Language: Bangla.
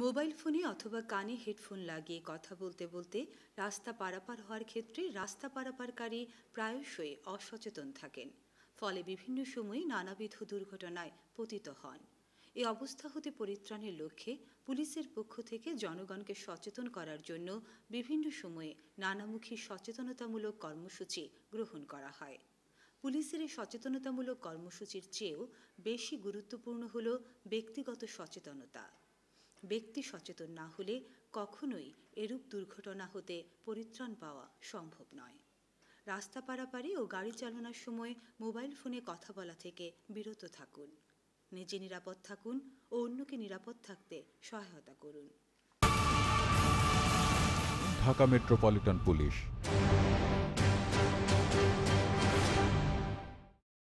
মোবাইল ফোনে অথবা কানে হেডফোন লাগিয়ে কথা বলতে বলতে রাস্তা পারাপার হওয়ার ক্ষেত্রে রাস্তা পারাপারকারী প্রায়শই অসচেতন থাকেন ফলে বিভিন্ন সময়ে নানাবিধ দুর্ঘটনায় পতিত হন এ অবস্থা হতে পরিত্রাণের লক্ষ্যে পুলিশের পক্ষ থেকে জনগণকে সচেতন করার জন্য বিভিন্ন সময়ে নানামুখী সচেতনতামূলক কর্মসূচি গ্রহণ করা হয় পুলিশের এই সচেতনতামূলক কর্মসূচির চেয়েও বেশি গুরুত্বপূর্ণ হল ব্যক্তিগত সচেতনতা ব্যক্তি সচেতন না হলে কখনোই এরূপ দুর্ঘটনা হতে পরিত্রাণ পাওয়া সম্ভব নয় রাস্তা পারাপারি ও গাড়ি চালানোর সময় মোবাইল ফোনে কথা বলা থেকে বিরত থাকুন নিজে নিরাপদ থাকুন ও অন্যকে নিরাপদ থাকতে সহায়তা করুন ঢাকা মেট্রোপলিটন পুলিশ